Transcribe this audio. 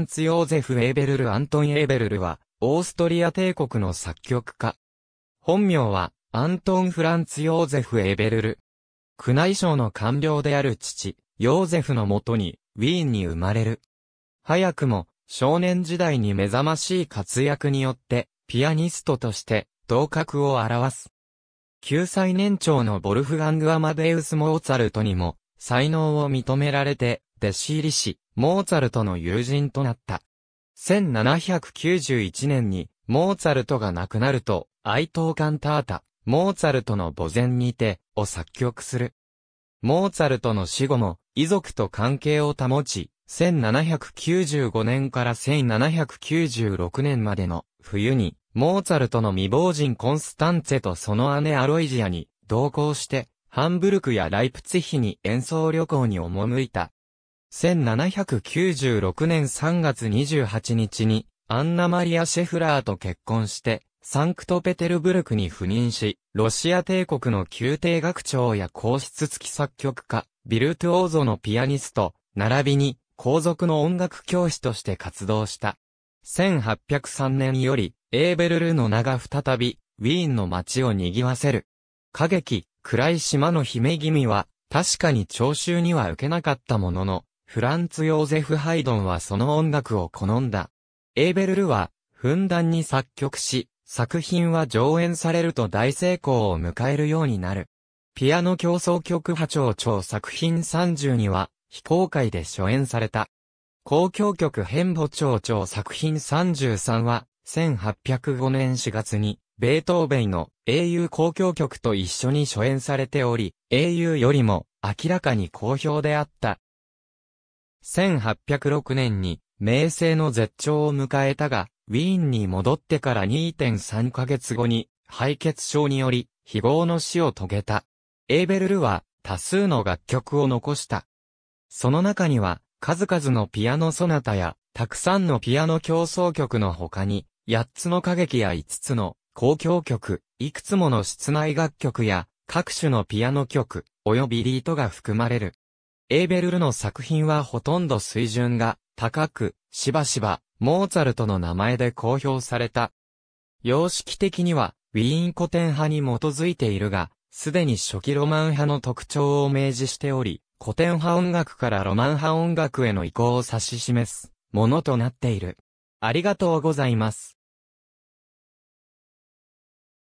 ンツ・ヨーゼフ・エーベルル・アントン・エーベルルは、オーストリア帝国の作曲家。本名は、アントン・フランツ・ヨーゼフ・エーベルル。宮内省の官僚である父、ヨーゼフのもとに、ウィーンに生まれる。早くも、少年時代に目覚ましい活躍によって、ピアニストとして、頭角を表す。9歳年長のボルフガング・アマデウス・モーツァルトにも、才能を認められて、弟子入りし、モーツァルトの友人となった。1791年に、モーツァルトが亡くなると、哀悼カンタータ、モーツァルトの墓前にて、を作曲する。モーツァルトの死後も、遺族と関係を保ち、1795年から1796年までの冬に、モーツァルトの未亡人コンスタンツェとその姉アロイジアに同行して、ハンブルクやライプツヒに演奏旅行に赴いた。1796年3月28日に、アンナ・マリア・シェフラーと結婚して、サンクトペテルブルクに赴任し、ロシア帝国の宮廷学長や皇室付き作曲家、ビルトゥオーゾのピアニスト、並びに皇族の音楽教師として活動した。1803年より、エーベルルの名が再び、ウィーンの街を賑わせる。歌劇、暗い島の姫君は、確かに聴衆には受けなかったものの、フランツ・ヨーゼフ・ハイドンはその音楽を好んだ。エーベルルは、ふんだんに作曲し、作品は上演されると大成功を迎えるようになる。ピアノ競争曲波長長作品30には、非公開で初演された。公共曲変母長長作品33は、1805年4月に、ベートーベンの英雄交響曲と一緒に初演されており、英雄よりも明らかに好評であった。1806年に、名声の絶頂を迎えたが、ウィーンに戻ってから2.3ヶ月後に、敗血症により、非業の死を遂げた。エーベルルは、多数の楽曲を残した。その中には、数々のピアノソナタや、たくさんのピアノ競争曲の他に、8つの歌劇や5つの公共曲、いくつもの室内楽曲や各種のピアノ曲、及びリートが含まれる。エーベルルの作品はほとんど水準が高く、しばしば、モーツァルトの名前で公表された。様式的には、ウィーン古典派に基づいているが、すでに初期ロマン派の特徴を明示しており、古典派音楽からロマン派音楽への移行を指し示すものとなっている。ありがとうございます。